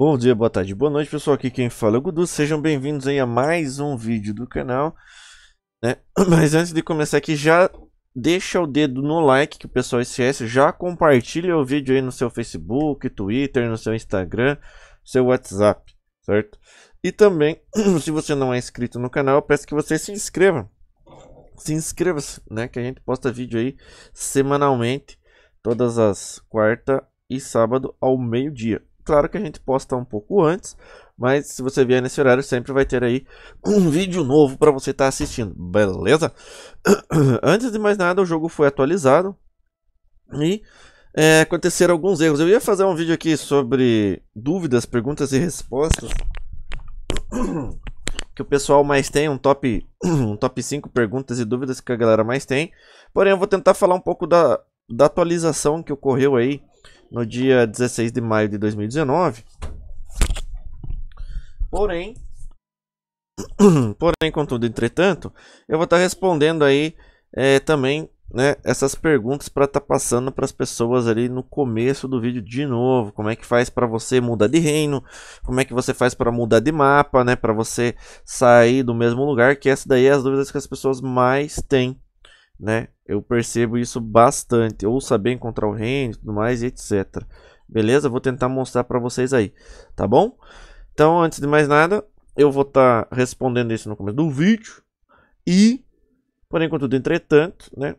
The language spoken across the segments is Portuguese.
Bom dia, boa tarde, boa noite pessoal, aqui quem fala é o Gudu, sejam bem-vindos aí a mais um vídeo do canal né? Mas antes de começar aqui, já deixa o dedo no like que o pessoal esquece, já compartilha o vídeo aí no seu Facebook, Twitter, no seu Instagram, seu WhatsApp, certo? E também, se você não é inscrito no canal, peço que você se inscreva, se inscreva, né? Que a gente posta vídeo aí semanalmente, todas as quarta e sábado ao meio-dia, Claro que a gente posta um pouco antes, mas se você vier nesse horário, sempre vai ter aí um vídeo novo para você estar tá assistindo, beleza? Antes de mais nada, o jogo foi atualizado e é, aconteceram alguns erros. Eu ia fazer um vídeo aqui sobre dúvidas, perguntas e respostas. Que o pessoal mais tem, um top, um top 5 perguntas e dúvidas que a galera mais tem. Porém, eu vou tentar falar um pouco da, da atualização que ocorreu aí no dia 16 de maio de 2019. Porém, porém, contudo, entretanto, eu vou estar tá respondendo aí é, também né, essas perguntas para estar tá passando para as pessoas ali no começo do vídeo de novo. Como é que faz para você mudar de reino? Como é que você faz para mudar de mapa, né? Para você sair do mesmo lugar? Que essa daí é as dúvidas que as pessoas mais têm, né? Eu percebo isso bastante. Ou saber encontrar o range, tudo mais, etc. Beleza? Vou tentar mostrar para vocês aí, tá bom? Então, antes de mais nada, eu vou estar tá respondendo isso no começo do vídeo. E, por enquanto, entretanto, né?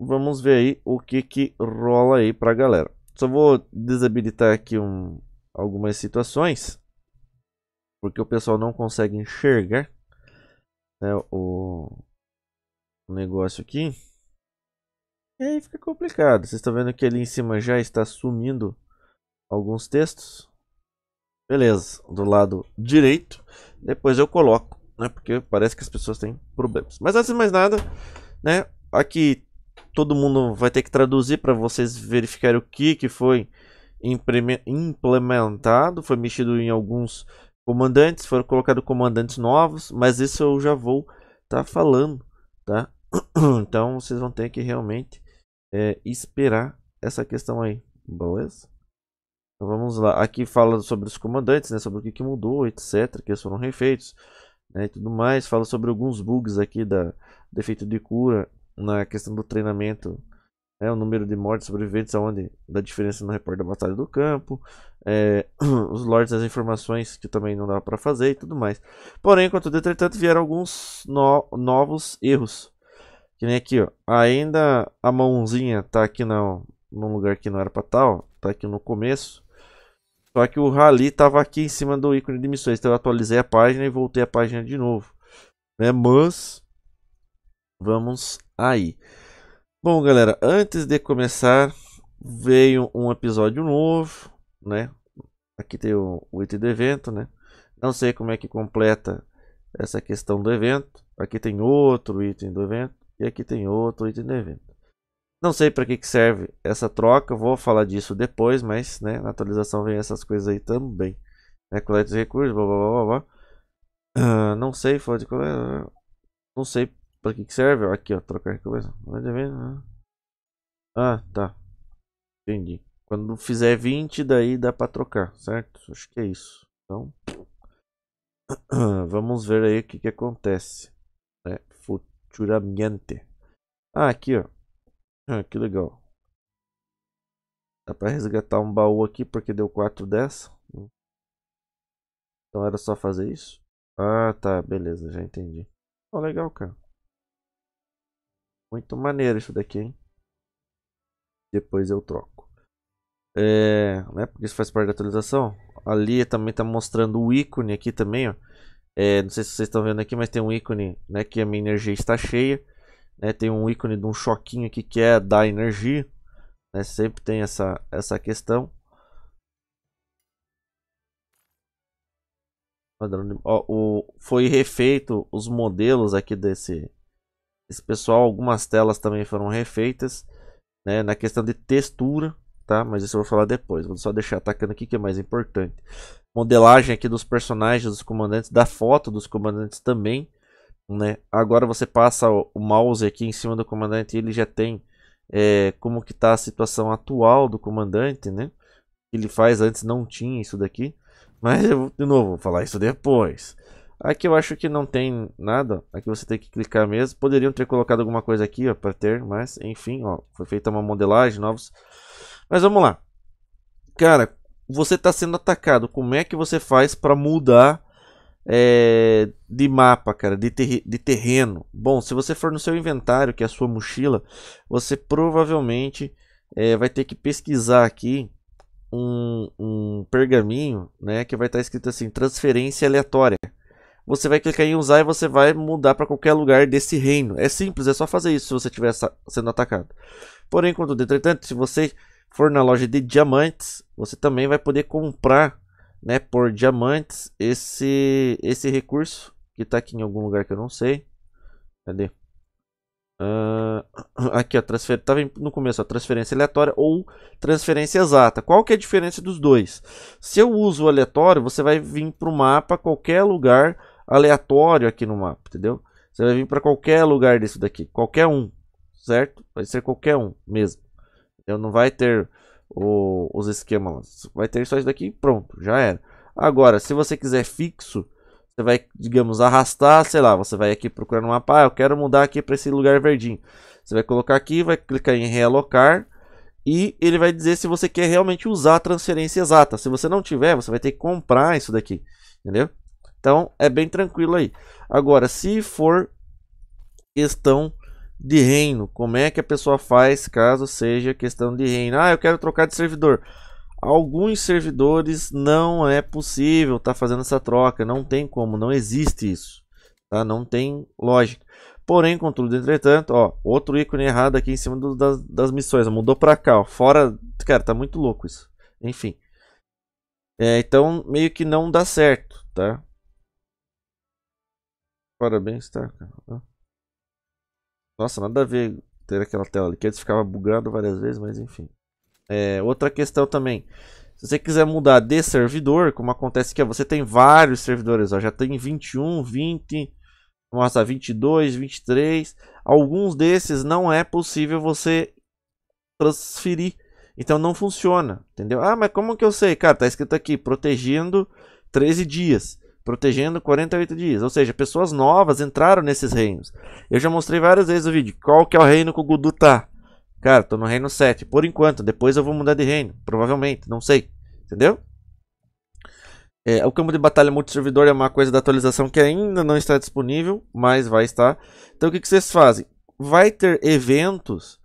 Vamos ver aí o que que rola aí pra galera. Só vou desabilitar aqui um, algumas situações. Porque o pessoal não consegue enxergar né, o negócio aqui. E aí fica complicado. Vocês estão vendo que ali em cima já está sumindo alguns textos. Beleza, do lado direito. Depois eu coloco, né? Porque parece que as pessoas têm problemas. Mas antes de mais nada, né? Aqui todo mundo vai ter que traduzir para vocês verificarem o que, que foi implementado. Foi mexido em alguns comandantes, foram colocados comandantes novos, mas isso eu já vou estar tá falando, tá? Então vocês vão ter que realmente é, esperar essa questão aí, beleza? Então vamos lá, aqui fala sobre os comandantes, né, sobre o que, que mudou, etc, que eles foram refeitos, né, e tudo mais. Fala sobre alguns bugs aqui da defeito de cura na questão do treinamento, né, o número de mortes sobreviventes, aonde da diferença no repórter da batalha do campo, é, os lords as informações que também não dava para fazer e tudo mais. Porém, enquanto entretanto vieram alguns no novos erros que nem aqui, ó. Ainda a mãozinha tá aqui na, num lugar que não era pra tal. Tá, tá aqui no começo. Só que o rally tava aqui em cima do ícone de missões. Então eu atualizei a página e voltei a página de novo. Né? Mas... Vamos aí. Bom, galera, antes de começar, veio um episódio novo, né? Aqui tem o, o item do evento, né? Não sei como é que completa essa questão do evento. Aqui tem outro item do evento. E aqui tem outro item de evento. Não sei para que, que serve essa troca, vou falar disso depois, mas né, na atualização vem essas coisas aí também. Né, coleta recursos, blá blá blá blá. blá. Uh, não sei, fala de coleta. Né, não sei para que, que serve. Aqui, ó, trocar recursos. Né. Ah, tá. Entendi. Quando fizer 20, daí dá para trocar, certo? Acho que é isso. Então, vamos ver aí o que, que acontece. Churamiante. Ah, aqui, ó. Ah, que legal. Dá pra resgatar um baú aqui porque deu 4 dessa. Hum. Então era só fazer isso? Ah, tá. Beleza, já entendi. Ó, oh, legal, cara. Muito maneiro isso daqui, hein? Depois eu troco. É, né? Porque isso faz parte da atualização. Ali também tá mostrando o ícone aqui também, ó. É, não sei se vocês estão vendo aqui, mas tem um ícone né, que a minha energia está cheia. Né, tem um ícone de um choquinho aqui que é da energia. Né, sempre tem essa, essa questão. Ó, o, foi refeito os modelos aqui desse, esse pessoal. Algumas telas também foram refeitas. Né, na questão de textura tá? Mas isso eu vou falar depois. Vou só deixar atacando aqui que é mais importante. Modelagem aqui dos personagens, dos comandantes, da foto dos comandantes também, né? Agora você passa o mouse aqui em cima do comandante e ele já tem é, como que tá a situação atual do comandante, né? Ele faz antes não tinha isso daqui, mas eu de novo vou falar isso depois. Aqui eu acho que não tem nada. Aqui você tem que clicar mesmo. Poderiam ter colocado alguma coisa aqui, para ter, mas enfim, ó, foi feita uma modelagem, novos mas vamos lá. Cara, você está sendo atacado. Como é que você faz para mudar é, de mapa, cara, de, ter de terreno? Bom, se você for no seu inventário, que é a sua mochila, você provavelmente é, vai ter que pesquisar aqui um, um pergaminho, né, que vai estar tá escrito assim, transferência aleatória. Você vai clicar em usar e você vai mudar para qualquer lugar desse reino. É simples, é só fazer isso se você estiver sendo atacado. Porém, contudo, entretanto, se você for na loja de diamantes, você também vai poder comprar, né, por diamantes esse esse recurso que está aqui em algum lugar que eu não sei. Cadê? Uh, aqui, ó, transfer... tava no começo, a transferência aleatória ou transferência exata. Qual que é a diferença dos dois? Se eu uso o aleatório, você vai vir para o mapa, qualquer lugar aleatório aqui no mapa, entendeu? Você vai vir para qualquer lugar desse daqui, qualquer um, certo? Vai ser qualquer um mesmo. Entendeu? Não vai ter o, os esquemas. Vai ter só isso daqui pronto, já era. Agora, se você quiser fixo, você vai, digamos, arrastar, sei lá, você vai aqui procurar no mapa, ah, eu quero mudar aqui para esse lugar verdinho. Você vai colocar aqui, vai clicar em realocar e ele vai dizer se você quer realmente usar a transferência exata. Se você não tiver, você vai ter que comprar isso daqui, entendeu? Então, é bem tranquilo aí. Agora, se for questão de reino. Como é que a pessoa faz caso seja questão de reino? Ah, eu quero trocar de servidor. Alguns servidores não é possível estar tá fazendo essa troca, não tem como, não existe isso, tá? Não tem lógica. Porém, contudo, entretanto, ó, outro ícone errado aqui em cima do, das, das missões, mudou para cá, ó, fora, cara, tá muito louco isso. Enfim, é, então meio que não dá certo, tá? Parabéns, tá? Nossa, nada a ver ter aquela tela ali, que antes ficava bugado várias vezes, mas enfim. É, outra questão também. Se você quiser mudar de servidor, como acontece que é, você tem vários servidores, ó, já tem 21, 20, nossa, 22, 23. Alguns desses não é possível você transferir. Então não funciona, entendeu? Ah, mas como que eu sei? Cara, tá escrito aqui, protegendo 13 dias protegendo 48 dias. Ou seja, pessoas novas entraram nesses reinos. Eu já mostrei várias vezes o vídeo. Qual que é o reino que o Gudu tá? Cara, tô no reino 7. Por enquanto, depois eu vou mudar de reino. Provavelmente, não sei. Entendeu? É, o campo de batalha multiservidor é uma coisa da atualização que ainda não está disponível, mas vai estar. Então o que, que vocês fazem? Vai ter eventos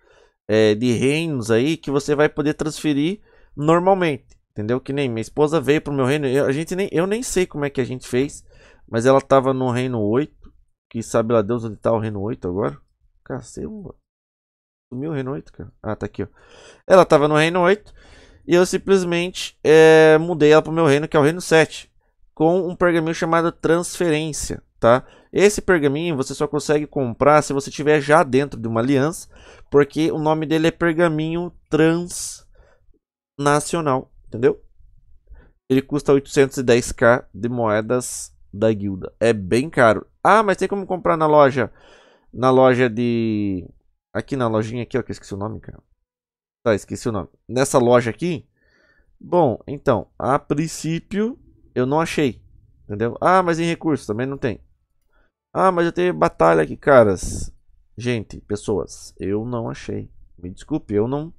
é, de reinos aí que você vai poder transferir normalmente. Entendeu? Que nem minha esposa veio pro meu reino. Eu, a gente nem, eu nem sei como é que a gente fez. Mas ela tava no reino 8. Que sabe lá Deus onde tá o reino 8 agora? Cacemba. Sumiu o reino 8, cara. Ah, tá aqui, ó. Ela tava no reino 8. E eu simplesmente é, mudei ela pro meu reino, que é o reino 7. Com um pergaminho chamado Transferência, tá? Esse pergaminho você só consegue comprar se você tiver já dentro de uma aliança. Porque o nome dele é Pergaminho Transnacional. Entendeu? Ele custa 810k de moedas da guilda. É bem caro. Ah, mas tem como comprar na loja. Na loja de... Aqui na lojinha aqui, ó. Que eu esqueci o nome, cara. Tá, esqueci o nome. Nessa loja aqui. Bom, então. A princípio, eu não achei. Entendeu? Ah, mas em recurso também não tem. Ah, mas eu tenho batalha aqui, caras. Gente, pessoas. Eu não achei. Me desculpe, eu não...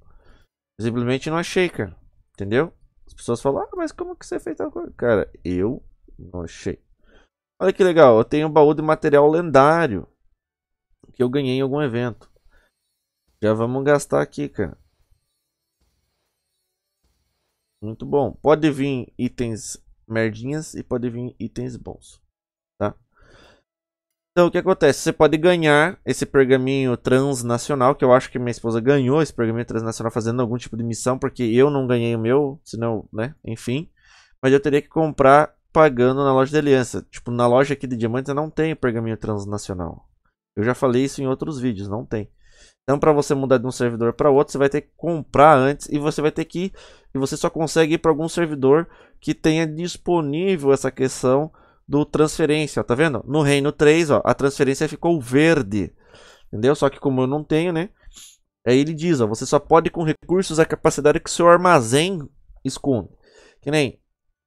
Simplesmente não achei, cara. Entendeu? As pessoas falam, ah, mas como que você fez tal coisa? Cara, eu não achei. Olha que legal, eu tenho um baú de material lendário que eu ganhei em algum evento. Já vamos gastar aqui, cara. Muito bom. Pode vir itens merdinhas e pode vir itens bons. Então o que acontece? Você pode ganhar esse pergaminho transnacional, que eu acho que minha esposa ganhou esse pergaminho transnacional fazendo algum tipo de missão, porque eu não ganhei o meu, senão, né? Enfim. Mas eu teria que comprar pagando na loja de aliança. Tipo, na loja aqui de diamantes eu não tenho pergaminho transnacional. Eu já falei isso em outros vídeos, não tem. Então, para você mudar de um servidor para outro, você vai ter que comprar antes e você vai ter que ir, e você só consegue ir para algum servidor que tenha disponível essa questão do transferência, tá vendo? No reino 3, ó, a transferência ficou verde. Entendeu? Só que como eu não tenho, né? Aí ele diz, ó, você só pode com recursos a capacidade que seu armazém esconde. Que nem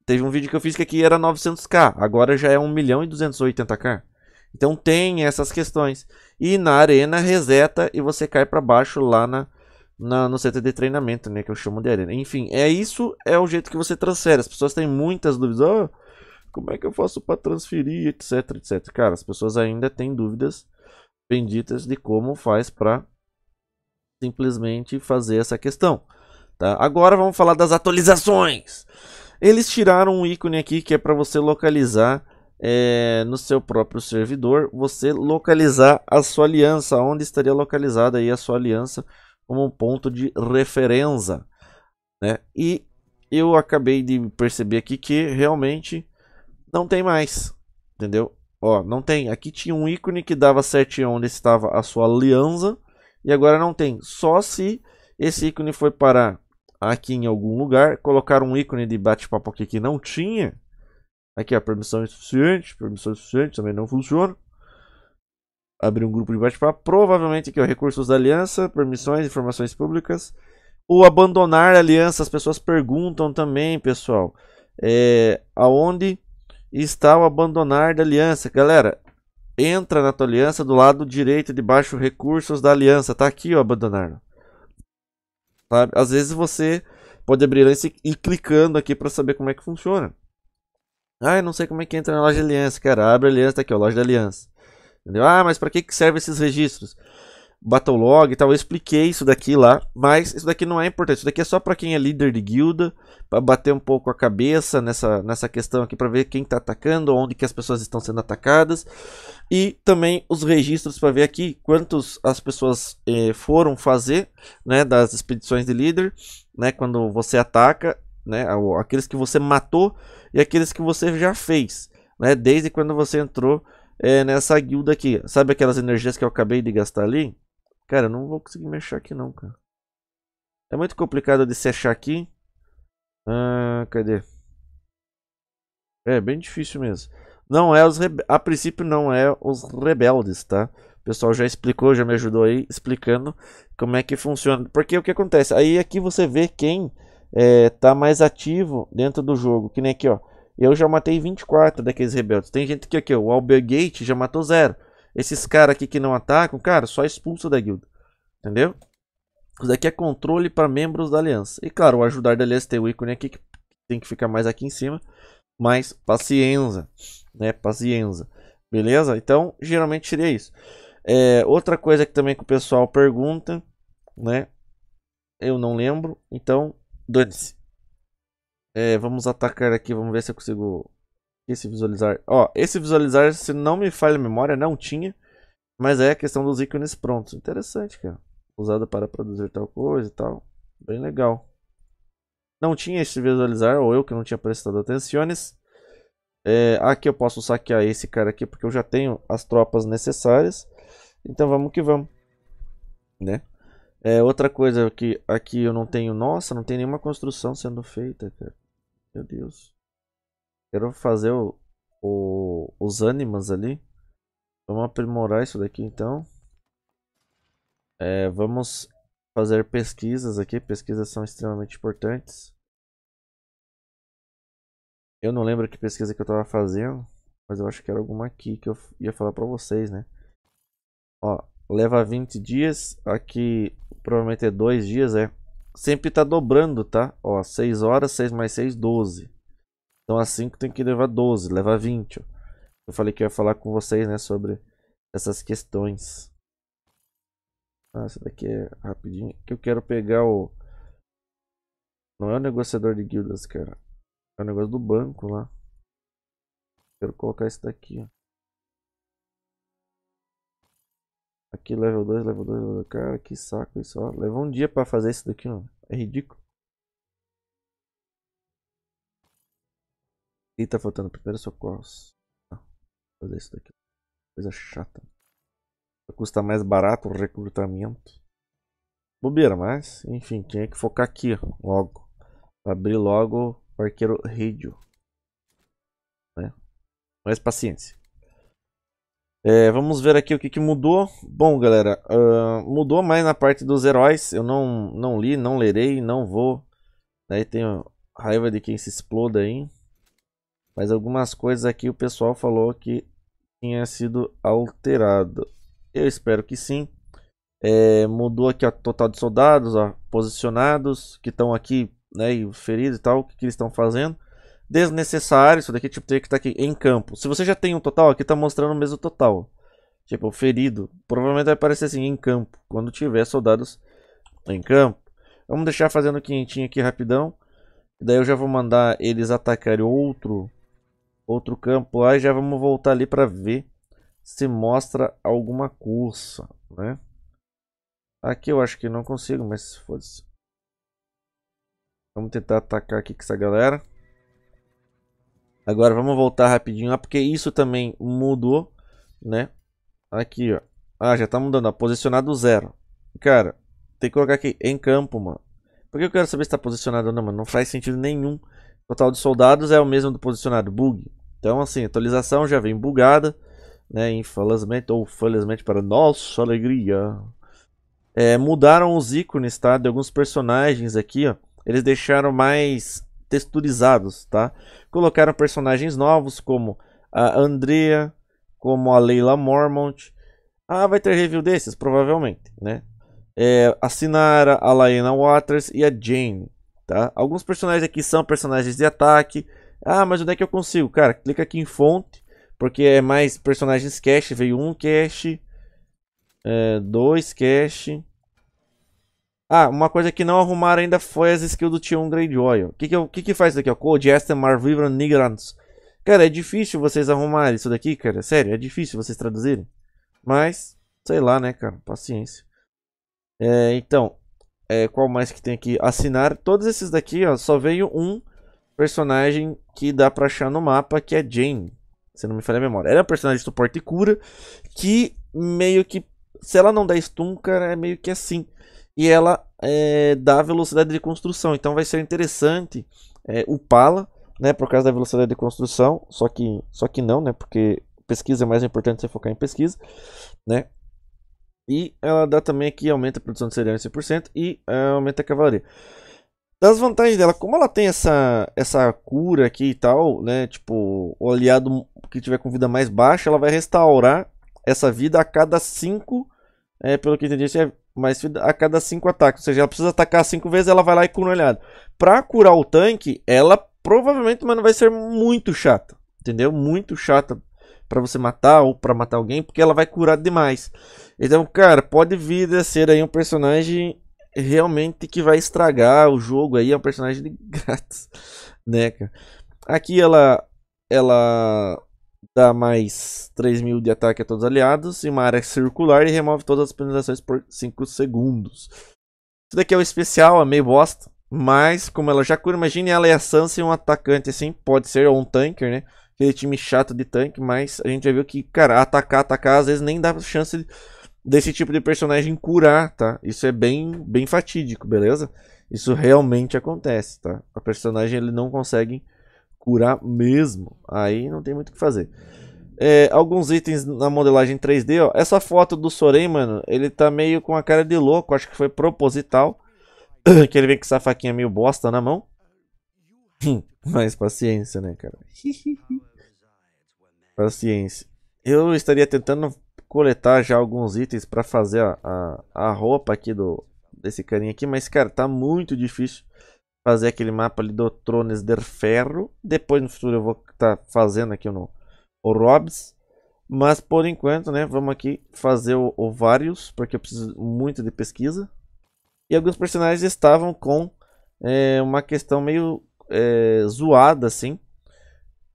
teve um vídeo que eu fiz que aqui era 900k, agora já é 1 milhão e 280k. Então tem essas questões. E na arena reseta e você cai para baixo lá na, na, no CT de treinamento, né, que eu chamo de arena. Enfim, é isso, é o jeito que você transfere. As pessoas têm muitas dúvidas. Oh, como é que eu faço para transferir, etc, etc. Cara, as pessoas ainda têm dúvidas benditas de como faz para simplesmente fazer essa questão. Tá? Agora vamos falar das atualizações. Eles tiraram um ícone aqui que é para você localizar é, no seu próprio servidor, você localizar a sua aliança, onde estaria localizada aí a sua aliança como um ponto de referência. Né? E eu acabei de perceber aqui que realmente não tem mais. Entendeu? Ó, não tem. Aqui tinha um ícone que dava certinho onde estava a sua aliança. E agora não tem. Só se esse ícone foi parar aqui em algum lugar. colocar um ícone de bate-papo aqui que não tinha. Aqui, ó, permissão insuficiente. É permissão insuficiente é também não funciona. Abrir um grupo de bate-papo. Provavelmente aqui, ó, recursos da aliança, permissões, informações públicas. ou abandonar a aliança, as pessoas perguntam também, pessoal. É, aonde está o abandonar da aliança. Galera, entra na tua aliança do lado direito de baixo recursos da aliança. Tá aqui, o abandonar. Sabe? Tá? Às vezes você pode abrir e ir clicando aqui para saber como é que funciona. Ah, eu não sei como é que entra na loja de aliança, cara. Abre a aliança, tá aqui, ó, loja de aliança. Entendeu? Ah, mas para que, que serve esses registros? battle log e tal. Eu expliquei isso daqui lá, mas isso daqui não é importante. Isso daqui é só para quem é líder de guilda, para bater um pouco a cabeça nessa, nessa questão aqui para ver quem está atacando, onde que as pessoas estão sendo atacadas e também os registros para ver aqui quantos as pessoas eh, foram fazer, né, das expedições de líder, né, quando você ataca, né, aqueles que você matou e aqueles que você já fez, né, desde quando você entrou é, nessa guilda aqui. Sabe aquelas energias que eu acabei de gastar ali? Cara, não vou conseguir me achar aqui não, cara. É muito complicado de se achar aqui. Ah, cadê? É bem difícil mesmo. Não é os rebe... a princípio não é os rebeldes, tá? O pessoal já explicou, já me ajudou aí explicando como é que funciona. Porque o que acontece? Aí aqui é você vê quem é, tá mais ativo dentro do jogo. Que nem aqui, ó. Eu já matei 24 daqueles rebeldes. Tem gente que aqui, ó, o Albergate já matou zero. Esses caras aqui que não atacam, cara, só expulsa da guilda. Entendeu? Isso daqui é controle para membros da aliança. E claro, o ajudar da aliança tem o ícone aqui que tem que ficar mais aqui em cima. Mas paciência, né? Paciência. Beleza? Então, geralmente seria isso. É, outra coisa que também que o pessoal pergunta, né? Eu não lembro, então dane-se. É, vamos atacar aqui, vamos ver se eu consigo esse visualizar. Ó, esse visualizar, se não me falha a memória, não tinha. Mas é a questão dos ícones prontos. Interessante, cara. Usada para produzir tal coisa e tal. Bem legal. Não tinha esse visualizar, ou eu que não tinha prestado atenções. É, aqui eu posso saquear esse cara aqui, porque eu já tenho as tropas necessárias. Então vamos que vamos. Né? É, outra coisa que aqui eu não tenho... Nossa, não tem nenhuma construção sendo feita, cara. Meu Deus. Quero fazer o, o, os ânimas ali. Vamos aprimorar isso daqui então. É, vamos fazer pesquisas aqui. Pesquisas são extremamente importantes. Eu não lembro que pesquisa que eu estava fazendo. Mas eu acho que era alguma aqui que eu ia falar para vocês, né? Ó, leva 20 dias. Aqui provavelmente é 2 dias, é. Sempre tá dobrando, tá? Ó, 6 horas, 6 mais 6, 12. Então a 5 tem que levar 12, levar 20. Eu falei que ia falar com vocês, né, sobre essas questões. Ah, essa daqui é rapidinho. Que eu quero pegar o... Não é o negociador de guildas, cara. É o negócio do banco lá. Quero colocar esse daqui, ó. Aqui level 2, level 2, level 2. Cara, que saco isso, ó. Leva um dia pra fazer isso daqui, mano. É ridículo. E tá faltando primeiro socorros. Ah, vou fazer isso daqui. Coisa chata. custa mais barato o recrutamento. Bobeira, mas enfim, tinha que focar aqui logo. Abrir logo o arqueiro radio. Né? Mais paciência. É, vamos ver aqui o que, que mudou. Bom, galera, uh, mudou mais na parte dos heróis. Eu não, não li, não lerei, não vou. Daí tenho raiva de quem se exploda aí. Mas algumas coisas aqui o pessoal falou que tinha sido alterado. Eu espero que sim. É, mudou aqui o total de soldados, ó, posicionados, que estão aqui, né, e feridos e tal, o que, que eles estão fazendo. Desnecessário, isso daqui tipo, tem que estar tá aqui em campo. Se você já tem um total, aqui está mostrando o mesmo total. Tipo, ferido, provavelmente vai aparecer assim, em campo, quando tiver soldados em campo. Vamos deixar fazendo quentinho aqui rapidão. Daí eu já vou mandar eles atacarem outro outro campo lá e já vamos voltar ali para ver se mostra alguma cursa, né? Aqui eu acho que não consigo, mas se fosse. Assim. Vamos tentar atacar aqui com essa galera. Agora vamos voltar rapidinho lá, porque isso também mudou, né? Aqui, ó. Ah, já tá mudando, ó. Posicionado zero. Cara, tem que colocar aqui em campo, mano. Porque eu quero saber se tá posicionado ou não, mano. Não faz sentido nenhum total de soldados é o mesmo do posicionado bug. Então, assim, atualização já vem bugada, né? Infelizmente ou felizmente para nossa alegria. É, mudaram os ícones, tá? De alguns personagens aqui, ó. Eles deixaram mais texturizados, tá? Colocaram personagens novos, como a Andrea, como a Leila Mormont. Ah, vai ter review desses? Provavelmente, né? É, a Sinara, a Laena Waters e a Jane. Tá? Alguns personagens aqui são personagens de ataque. Ah, mas onde é que eu consigo? Cara, clica aqui em fonte, porque é mais personagens cache. Veio um cache, é, dois cache. Ah, uma coisa que não arrumaram ainda foi as skills do Tion Greyjoy. O que que, que que faz isso aqui? Code Aston Marvivran Nigrans. Cara, é difícil vocês arrumarem isso daqui, cara. Sério, é difícil vocês traduzirem. Mas, sei lá, né, cara. Paciência. É, então, é, qual mais que tem aqui? Assinar. Todos esses daqui, ó, só veio um personagem que dá pra achar no mapa, que é Jane. Se não me falha a memória. Era é um personagem de suporte e cura, que meio que... Se ela não dá stun, cara, é meio que assim. E ela é, dá velocidade de construção. Então vai ser interessante é, upá-la, né? Por causa da velocidade de construção. Só que, só que não, né? Porque pesquisa é mais importante você focar em pesquisa, né? E ela dá também aqui, aumenta a produção de cereal em 100% e é, aumenta a cavalaria. Das vantagens dela, como ela tem essa, essa cura aqui e tal, né? Tipo, o aliado que tiver com vida mais baixa, ela vai restaurar essa vida a cada 5. É, pelo que eu entendi, é mais a cada 5 ataques. Ou seja, ela precisa atacar 5 vezes, ela vai lá e cura o aliado. Pra curar o tanque, ela provavelmente, não vai ser muito chata. Entendeu? Muito chata para você matar ou para matar alguém, porque ela vai curar demais. Então, cara, pode vir a ser aí um personagem realmente que vai estragar o jogo aí, é um personagem de grátis, né, cara? Aqui ela ela dá mais 3 mil de ataque a todos os aliados em uma área circular e remove todas as penalizações por 5 segundos. Isso daqui é o especial, é meio bosta, mas como ela já cura, imagine ela e a Sansa um atacante assim, pode ser ou um tanker, né? aquele time chato de tanque, mas a gente já viu que, cara, atacar, atacar, às vezes nem dá chance desse tipo de personagem curar, tá? Isso é bem, bem fatídico, beleza? Isso realmente acontece, tá? O personagem ele não consegue curar mesmo. Aí não tem muito o que fazer. É, alguns itens na modelagem 3D, ó. Essa foto do Soren, mano, ele tá meio com a cara de louco. Acho que foi proposital. que ele vem com essa faquinha meio bosta na mão. Mas paciência, né, cara? paciência. Eu estaria tentando coletar já alguns itens para fazer a, a, a, roupa aqui do desse carinha aqui, mas cara, tá muito difícil fazer aquele mapa ali do Trones der Ferro. Depois no futuro eu vou estar tá fazendo aqui no o Robs, mas por enquanto, né, vamos aqui fazer o, o vários, porque eu preciso muito de pesquisa. E alguns personagens estavam com é, uma questão meio é, zoada, assim,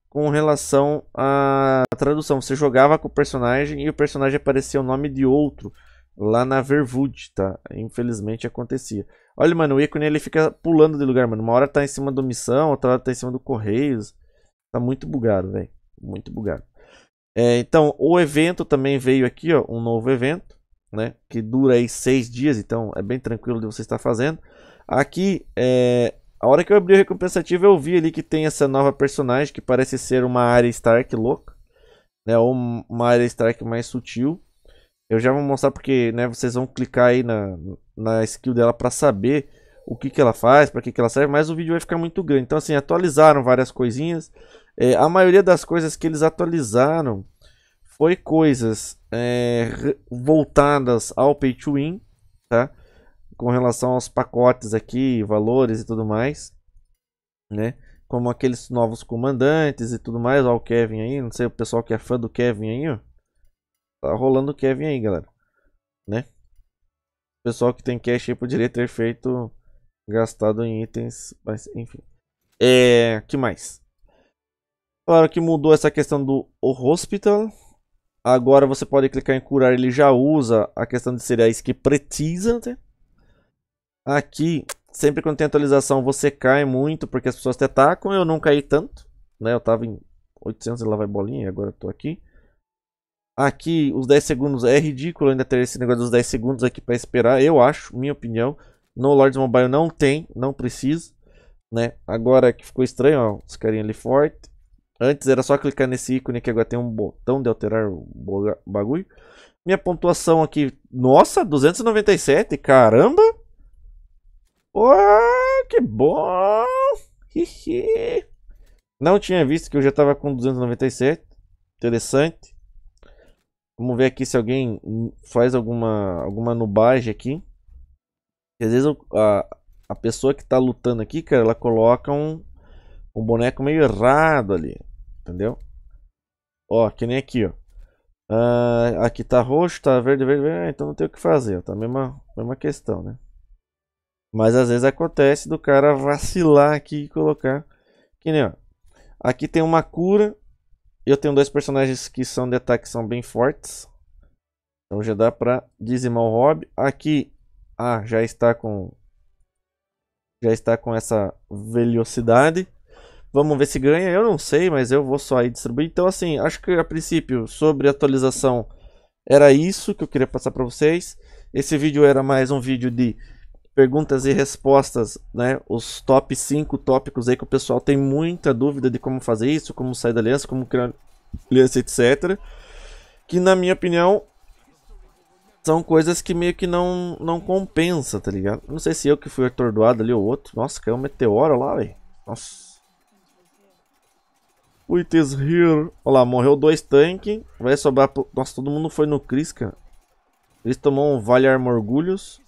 com relação à tradução. Você jogava com o personagem e o personagem aparecia o nome de outro lá na Verwood, tá? Infelizmente acontecia. Olha, mano, o ícone ele fica pulando de lugar, mano. Uma hora tá em cima do Missão, outra hora tá em cima do Correios. Tá muito bugado, velho. Muito bugado. É, então, o evento também veio aqui, ó, um novo evento, né? Que dura aí seis dias, então é bem tranquilo de você estar fazendo. Aqui é, a hora que eu abri o recompensativo, eu vi ali que tem essa nova personagem que parece ser uma área Stark louca, né? Ou uma área Stark mais sutil. Eu já vou mostrar porque, né, vocês vão clicar aí na, na skill dela para saber o que, que ela faz, para que, que ela serve, mas o vídeo vai ficar muito grande. Então, assim, atualizaram várias coisinhas. É, a maioria das coisas que eles atualizaram foi coisas é, voltadas ao pay to win, tá? com relação aos pacotes aqui, valores e tudo mais, né? Como aqueles novos comandantes e tudo mais, ó o Kevin aí, não sei o pessoal que é fã do Kevin aí, ó. Tá rolando o Kevin aí, galera, né? O pessoal que tem cash aí poderia ter feito gastado em itens, mas enfim. É, que mais? Claro que mudou essa questão do hospital. Agora você pode clicar em curar, ele já usa a questão de cereais que precisa, né? Aqui, sempre quando tem atualização, você cai muito, porque as pessoas te atacam. Eu não caí tanto, né? Eu tava em 800 e lá vai bolinha, agora eu tô aqui. Aqui, os 10 segundos é ridículo ainda ter esse negócio dos 10 segundos aqui para esperar, eu acho, minha opinião. No Lords Mobile não tem, não precisa, né? Agora que ficou estranho, ó, os carinha ali forte. Antes era só clicar nesse ícone que agora tem um botão de alterar o bagulho. Minha pontuação aqui, nossa, 297, caramba! Oh, que bom! Não tinha visto que eu já estava com 297. Interessante. Vamos ver aqui se alguém faz alguma, alguma nubagem aqui. Às vezes a, a pessoa que está lutando aqui, cara, ela coloca um, um boneco meio errado ali. Entendeu? Ó, que nem aqui, ó. Uh, aqui tá roxo, tá verde, verde, verde. Ah, então não tem o que fazer. Tá a mesma, mesma questão, né? Mas às vezes acontece do cara vacilar aqui e colocar. Que nem, ó. Aqui tem uma cura. Eu tenho dois personagens que são de ataque são bem fortes. Então já dá pra dizimar o Rob. Aqui, ah, já está com... Já está com essa velocidade. Vamos ver se ganha. Eu não sei, mas eu vou só aí distribuir. Então assim, acho que a princípio, sobre atualização, era isso que eu queria passar pra vocês. Esse vídeo era mais um vídeo de perguntas e respostas, né? Os top 5 tópicos aí que o pessoal tem muita dúvida de como fazer isso, como sair da aliança, como criar aliança, etc. Que na minha opinião são coisas que meio que não, não compensa, tá ligado? Não sei se eu que fui atordoado ali ou outro. Nossa, caiu um meteoro lá, velho. Nossa. It is here. Olha lá, morreu dois tanques. Vai sobrar... Pro... Nossa, todo mundo foi no Chris, cara. Eles tomou um Vale Armorgulhos.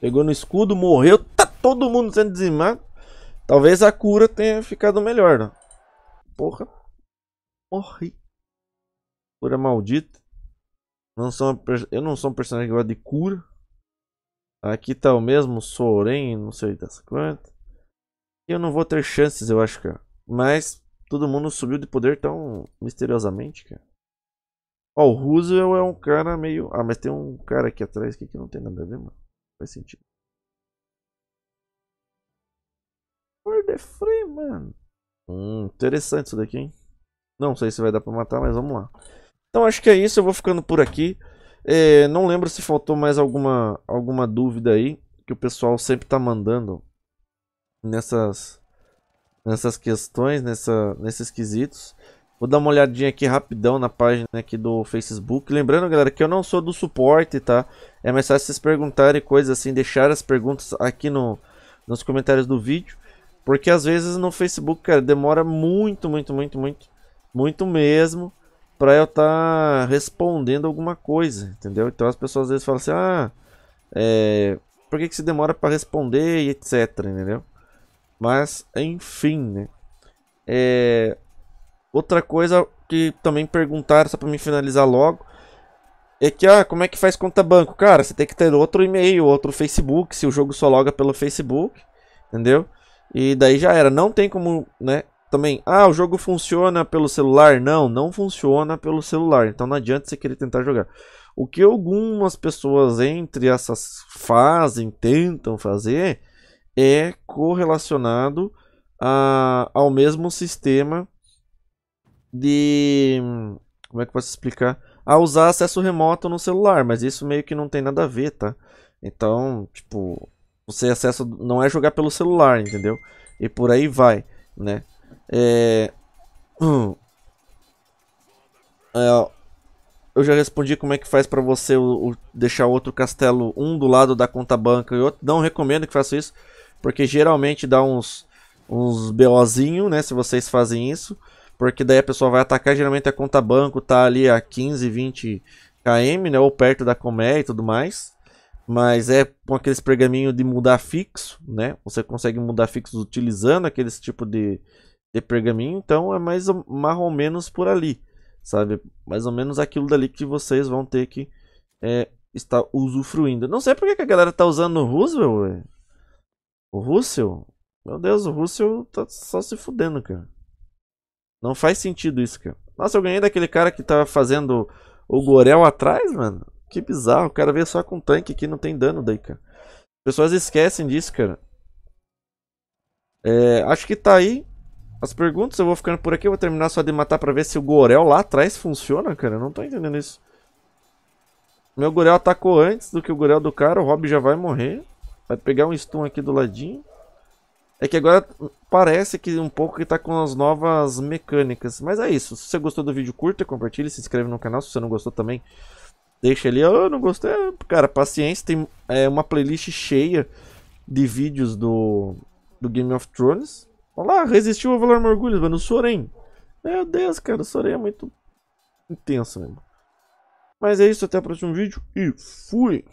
Pegou no escudo, morreu, tá todo mundo sendo dizimado. Talvez a cura tenha ficado melhor, né? Porra. Morri. Cura maldita. Não sou Eu não sou um personagem que gosta de cura. Aqui tá o mesmo Soren, não sei das quantas. Eu não vou ter chances, eu acho, cara. Mas todo mundo subiu de poder tão misteriosamente, cara. Ó, o Roosevelt é um cara meio... Ah, mas tem um cara aqui atrás que não tem nada a ver, mano. Faz sentido. For the free, mano. Hum, interessante isso daqui, hein? Não sei se vai dar pra matar, mas vamos lá. Então acho que é isso, eu vou ficando por aqui. É, não lembro se faltou mais alguma, alguma dúvida aí, que o pessoal sempre tá mandando nessas, nessas questões, nessa, nesses quesitos. Vou dar uma olhadinha aqui rapidão na página aqui do Facebook. Lembrando, galera, que eu não sou do suporte, tá? É mais fácil vocês perguntarem coisas assim, deixar as perguntas aqui no, nos comentários do vídeo. Porque às vezes no Facebook, cara, demora muito, muito, muito, muito, muito mesmo para eu estar tá respondendo alguma coisa, entendeu? Então as pessoas às vezes falam assim, ah, é, por que, que se demora para responder e etc, entendeu? Mas, enfim, né? É, Outra coisa que também perguntaram, só para me finalizar logo, é que, ah, como é que faz conta banco? Cara, você tem que ter outro e-mail, outro Facebook, se o jogo só loga pelo Facebook, entendeu? E daí já era, não tem como, né, também, ah, o jogo funciona pelo celular? Não, não funciona pelo celular, então não adianta você querer tentar jogar. O que algumas pessoas entre essas fazem, tentam fazer, é correlacionado a, ao mesmo sistema de. Como é que eu posso explicar? A usar acesso remoto no celular, mas isso meio que não tem nada a ver, tá? Então, tipo, você acessa não é jogar pelo celular, entendeu? E por aí vai, né? É... Hum. é... Eu já respondi como é que faz para você o, o deixar outro castelo um do lado da conta banca e outro. Não recomendo que faça isso, porque geralmente dá uns uns BOzinho, né, se vocês fazem isso porque daí a pessoa vai atacar, geralmente a conta banco tá ali a 15, 20 km, né, ou perto da Comé e tudo mais. Mas é com aqueles pergaminho de mudar fixo, né? Você consegue mudar fixo utilizando aquele tipo de, de pergaminho, então é mais, mais ou menos por ali, sabe? Mais ou menos aquilo dali que vocês vão ter que é, estar usufruindo. Não sei porque que a galera tá usando o Roosevelt, véio. O Russell? Meu Deus, o Russell tá só se fudendo, cara. Não faz sentido isso, cara. Nossa, eu ganhei daquele cara que tava fazendo o Gorel atrás, mano. Que bizarro. O cara veio só com tanque aqui, não tem dano daí, cara. As pessoas esquecem disso, cara. É, acho que tá aí as perguntas. Eu vou ficando por aqui. Eu vou terminar só de matar pra ver se o Gorel lá atrás funciona, cara. Eu não tô entendendo isso. Meu Gorel atacou antes do que o Gorel do cara. O Rob já vai morrer. Vai pegar um stun aqui do ladinho. É que agora parece que um pouco que tá com as novas mecânicas. Mas é isso. Se você gostou do vídeo, curta, compartilha, se inscreve no canal. Se você não gostou também, deixa ali. Eu oh, ah, não gostei. Cara, paciência. Tem é, uma playlist cheia de vídeos do, do Game of Thrones. Olha lá, resistiu ao valor mergulho, mano. O Soren. Meu Deus, cara. O Soren é muito intenso mesmo. Mas é isso. Até o próximo vídeo e fui.